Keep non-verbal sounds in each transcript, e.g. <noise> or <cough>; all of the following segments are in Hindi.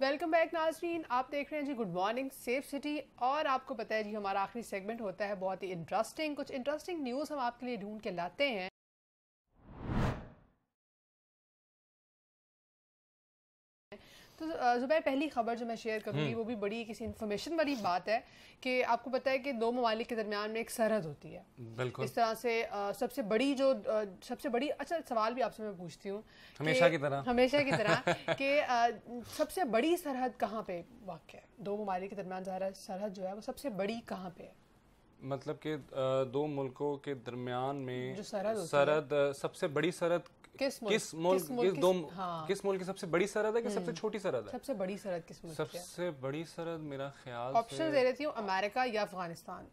वेलकम बैक नाजरीन आप देख रहे हैं जी गुड मॉर्निंग सेफ सिटी और आपको पता है जी हमारा आखिरी सेगमेंट होता है बहुत ही इंटरेस्टिंग कुछ इंटरेस्टिंग न्यूज़ हम आपके लिए ढूंढ के लाते हैं तो ज़ुबैर पहली खबर जो मैं शेयर करूँगी हम्म। वो भी बड़ी किसी इन्फॉर्मेशन वाली बात है कि आपको पता है कि दो ममालिक के दरमियान में एक सरहद होती है बिल्कुल इस तरह से आ, सबसे बड़ी जो आ, सबसे बड़ी अच्छा सवाल भी आपसे मैं पूछती हूँ हमेशा की तरह हमेशा की तरह <laughs> कि सबसे बड़ी सरहद कहाँ पे वाक़ है दो ममालिक के दरमियान जहाँ सरहद जो है वो सबसे बड़ी कहाँ पे है मतलब कि दो मुल्कों के दरमियान में सरहद सरहद सबसे बड़ी सरहद किस मुल्क किस मुल्क किस, किस, दो, हाँ। किस मुल्क की सबसे बड़ी सरहद है कि सबसे हम्म। छोटी सरहद है सबसे बड़ी सरहद किस मुल्क सबसे बड़ी सरहद मेरा ख्याल ऑप्शन दे रही थी अमेरिका या Afghanistan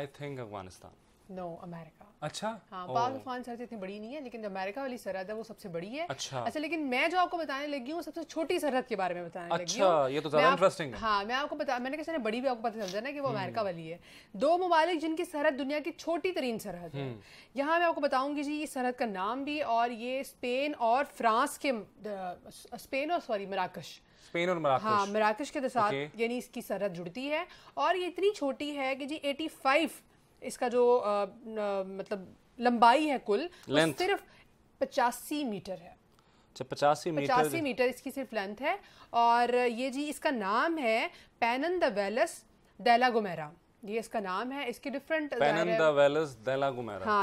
I think Afghanistan no America अच्छा हाँ पाकिस्तान सरहद तो इतनी बड़ी नहीं है लेकिन जो अमेरिका वाली सरहद है वो सबसे बड़ी है अच्छा अच्छा लेकिन मैं जो आपको बताने लगी हूँ सबसे छोटी सरहद के बारे में बताने अच्छा, लगी हूँ ये तो ज़्यादा इंटरेस्टिंग है हाँ मैं आपको बता मैंने कहा बड़ी भी आपको पता चल ना कि वो अमेरिका हम्म। वाली है दो ममालिक जिनकी सरहद दुनिया की छोटी तरीन सरहद है हम्म। यहाँ मैं आपको बताऊंगी जी ये सरहद का नाम भी और ये स्पेन और फ्रांस के स्पेन और सॉरी मराकश स्पेन और मराकश हाँ मराकश के साथ okay. यानी इसकी सरहद जुड़ती है और ये इतनी छोटी है कि जी 85 इसका जो आ, न, मतलब लंबाई है कुल सिर्फ पचासी मीटर है अच्छा पचासी मीटर पचासी मीटर इसकी सिर्फ लेंथ है और ये जी इसका नाम है पैनन द वेलस गुमेरा ये इसका नाम है इसके डिफरेंट हाँ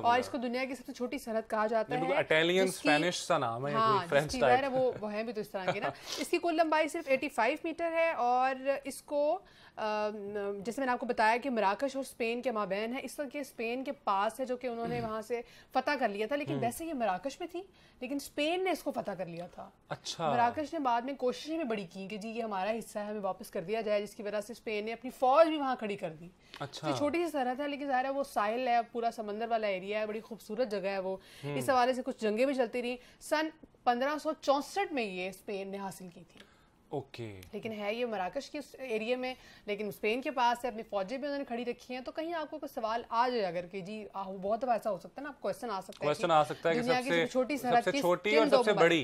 और इसको दुनिया की सबसे छोटी सरहद कहा जाता है इटालियन स्पेनिश सा नाम है हाँ, फ्रेंच है वो वो है भी तो इस तरह की ना इसकी कुल लंबाई सिर्फ 85 मीटर है और इसको जैसे मैंने आपको बताया कि मराकश और स्पेन के माबेन है इस वक्त ये स्पेन के पास है जो कि उन्होंने हम्म। वहाँ से फतह कर लिया था लेकिन हम्म। वैसे ये मराकश में थी लेकिन स्पेन ने इसको फतह कर लिया था अच्छा मराकश ने बाद में कोशिशें भी बड़ी की कि जी ये हमारा हिस्सा है हमें वापस कर दिया जाए जिसकी वजह से स्पेन ने अपनी फौज लॉज भी वहाँ खड़ी कर दी अच्छा तो छोटी सी सरहद है लेकिन ज़ाहिर है वो साहिल है पूरा समंदर वाला एरिया है बड़ी खूबसूरत जगह है वो हम्म। इस हवाले से कुछ जंगे भी चलती रही सन पंद्रह में ये स्पेन ने हासिल की थी ओके okay. लेकिन है ये मराकश के एरिया में लेकिन स्पेन के पास है अपनी फौजें भी उन्होंने खड़ी रखी हैं तो कहीं आपको कोई सवाल आ जाए अगर कि जी आ, बहुत ऐसा हो सकता है ना आप क्वेश्चन आ सकता है क्वेश्चन आ सकता है कि सबसे छोटी सबसे छोटी और सबसे बड़ी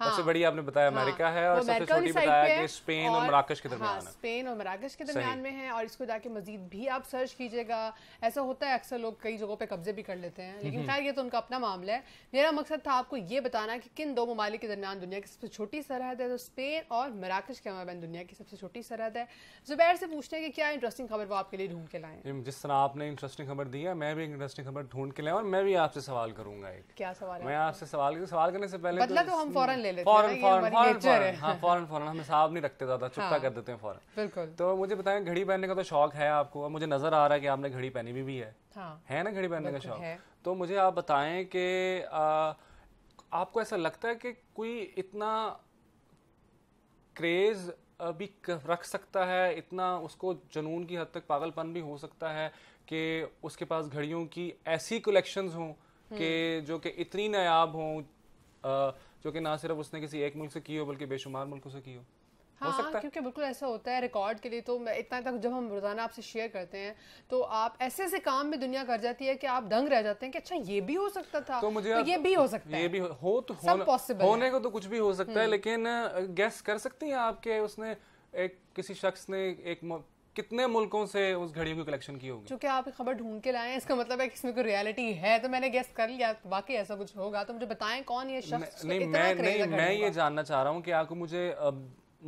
हाँ, सबसे बड़ी आपने बताया हाँ। अमेरिका हाँ, है और सबसे छोटी बताया कि हाँ, स्पेन और, मराकश के दरमियान हाँ, स्पेन और मराकश के दरमियान में है और इसको जाके मजीद भी आप सर्च कीजिएगा ऐसा होता है अक्सर लोग कई जगहों पे कब्जे भी कर लेते हैं लेकिन खैर ये तो उनका अपना मामला है मेरा मकसद था आपको ये बताना कि किन दो ममालिक के दरमियान दुनिया की सबसे छोटी सरहद है तो स्पेन और मराकश के मामले दुनिया की सबसे छोटी सरहद है जुबैर से पूछते हैं कि क्या इंटरेस्टिंग खबर वो आपके लिए ढूंढ के लाए जिस तरह आपने इंटरेस्टिंग खबर दी है मैं भी इंटरेस्टिंग खबर ढूंढ के लाए और मैं भी आपसे सवाल करूंगा क्या सवाल मैं आपसे सवाल सवाल करने से पहले बदला तो, तो हम फौरन ले फौरन फौरन फौरन हाँ फौरन फौरन हम हिसाब नहीं रखते ज्यादा चुपता हाँ, कर देते हैं फौरन बिल्कुल तो मुझे बताएं घड़ी पहनने का तो शौक है आपको और मुझे नजर आ रहा है कि आपने घड़ी पहनी भी, भी है हाँ, है ना घड़ी पहनने का शौक तो मुझे आप बताएं कि आपको ऐसा लगता है कि कोई इतना क्रेज भी रख सकता है इतना उसको जुनून की हद तक पागलपन भी हो सकता है कि उसके पास घड़ियों की ऐसी कलेक्शंस हों कि हम्म। जो कि इतनी नायाब हों जो कि ना सिर्फ उसने किसी एक मुल्क से की हो बल्कि बेशुमार मुल्कों से की हो हाँ, हो सकता है क्योंकि बिल्कुल ऐसा होता है रिकॉर्ड के लिए तो मैं इतना तक जब हम रोजाना आपसे शेयर करते हैं तो आप ऐसे ऐसे काम में दुनिया कर जाती है कि आप दंग रह जाते हैं कि अच्छा ये भी हो सकता था तो मुझे तो ये भी हो सकता ये है ये भी हो, हो तो सब पॉसिबल होने को तो कुछ भी हो सकता है हम्म। लेकिन गैस कर सकती है आपके उसने एक किसी शख्स ने एक कितने मुल्कों से उस घड़ियों की कलेक्शन की होगी क्योंकि आप खबर ढूंढ के लाए इसका मतलब है कि इसमें कोई रियलिटी है तो मैंने गेस्ट कर लिया वाकई ऐसा कुछ होगा तो मुझे बताएं कौन ये शख्स नहीं नहीं मैं नहीं मैं ये जानना चाह रहा हूँ कि आपको मुझे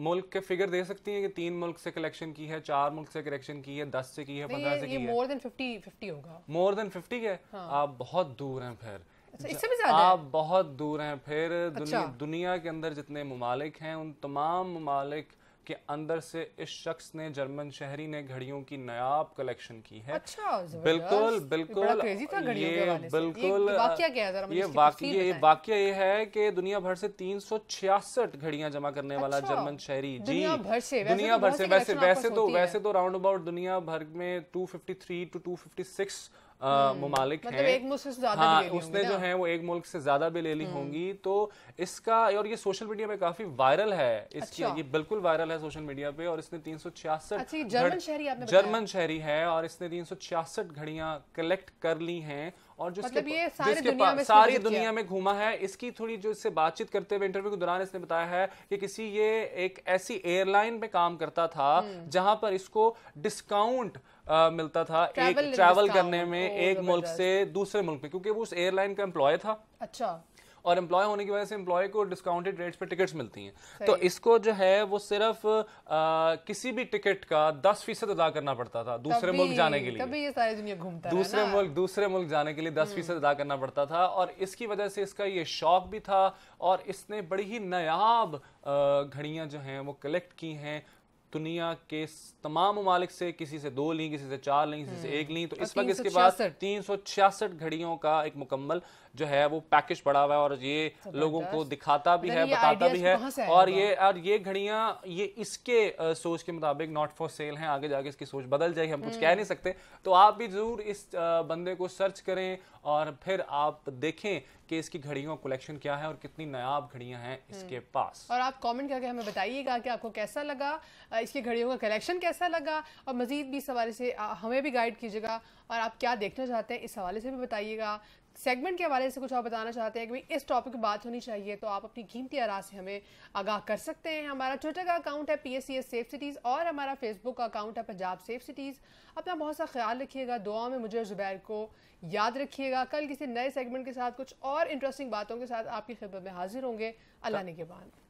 मुल्क के फिगर दे सकती हैं कि तीन मुल्क से कलेक्शन की है चार मुल्क से कलेक्शन की है दस से की है तो पंद्रह से की है मोर देन फिफ्टी फिफ्टी होगा मोर देन फिफ्टी है आप बहुत दूर हैं फिर अच्छा, इससे भी ज्यादा आप बहुत दूर हैं फिर दुनिया अच्छा। के अंदर जितने ममालिक हैं उन तमाम ममालिक कि अंदर से इस शख्स ने जर्मन शहरी ने घड़ियों की नयाब कलेक्शन की है अच्छा बिल्कुल बिल्कुल ये बिल्कुल ये वाक्य ये वाक्य ये है कि दुनिया भर से तीन सौ छियासठ घड़ियां जमा करने वाला अच्छा, जर्मन शहरी जी दुनिया भर से वैसे तो वैसे तो वैसे तो राउंड अबाउट दुनिया भर में two fifty three two two fifty six ममालिक हम्म। मतलब हैं हाँ, उसने जो है वो एक मुल्क से ज्यादा भी ले ली हम्म। होंगी तो इसका और ये सोशल मीडिया पे काफी वायरल है इसकी अच्छा। ये बिल्कुल वायरल है सोशल मीडिया पे और इसने तीन सौ छियासठ अच्छा, जर्मन शहरी है और इसने तीन सौ छियासठ घड़िया कलेक्ट कर ली है और जो मतलब ये सारी दुनिया में सारी दुनिया में घूमा है इसकी थोड़ी जो इससे बातचीत करते हुए इंटरव्यू के दौरान इसने बताया है कि किसी ये एक ऐसी एयरलाइन पे काम करता था हम्म। जहां पर इसको डिस्काउंट मिलता था एक ट्रैवल करने में एक मुल्क से दूसरे मुल्क में क्योंकि वो उस एयरलाइन का एम्प्लॉय था अच्छा और एम्प्लॉय होने की वजह से एम्प्लॉय को डिस्काउंटेड रेट्स पे टिकट्स मिलती हैं तो इसको जो है वो सिर्फ आ, किसी भी टिकट का दस फीसद अदा करना पड़ता था दूसरे मुल्क जाने के लिए तभी ये सारी दुनिया घूमता दूसरे मुल्क दूसरे मुल्क जाने के लिए दस हम्म। फीसद अदा करना पड़ता था और इसकी वजह से इसका ये शौक भी था और इसने बड़ी ही नायाब घड़ियाँ जो हैं वो कलेक्ट की हैं दुनिया के तमाम ममालिक से किसी से दो ली किसी से चार ली किसी से हम्म। एक ली तो इस वक्त इसके पास तीन सौ छियासठ घड़ियों का एक मुकम्मल जो है वो पैकेज पड़ा हुआ है और ये लोगों को दिखाता भी मतलब है बताता भी तो है और ये और ये घड़ियां ये इसके सोच के मुताबिक नॉट फॉर सेल हैं आगे जाके इसकी सोच बदल जाएगी हम कुछ कह नहीं हम्म। सकते तो आप भी जरूर इस बंदे को सर्च करें और फिर आप देखें केस की घड़ियों का कलेक्शन क्या है और कितनी नयाब घड़ियां हैं हम्म। इसके पास और आप कमेंट करके हमें बताइएगा कि आपको कैसा लगा इसकी घड़ियों का कलेक्शन कैसा लगा और मजीद भी इस हवाले से हमें भी गाइड कीजिएगा और आप क्या देखना चाहते हैं इस हवाले से भी बताइएगा सेगमेंट के हवाले से कुछ और बताना चाहते हैं कि भाई इस टॉपिक पर बात होनी चाहिए तो आप अपनी कीमती आरा से हमें आगाह कर सकते हैं हमारा ट्विटर का अकाउंट है P S C S safe cities और हमारा फेसबुक का अकाउंट है पंजाब सेफ सिटीज़ अपना बहुत सा ख्याल रखिएगा दुआ में मुझे जुबैर को याद रखिएगा कल किसी नए सेगमेंट के साथ कुछ और इंटरेस्टिंग बातों के साथ आपकी खिदमत में हाजिर होंगे अल्लाह ने के बाद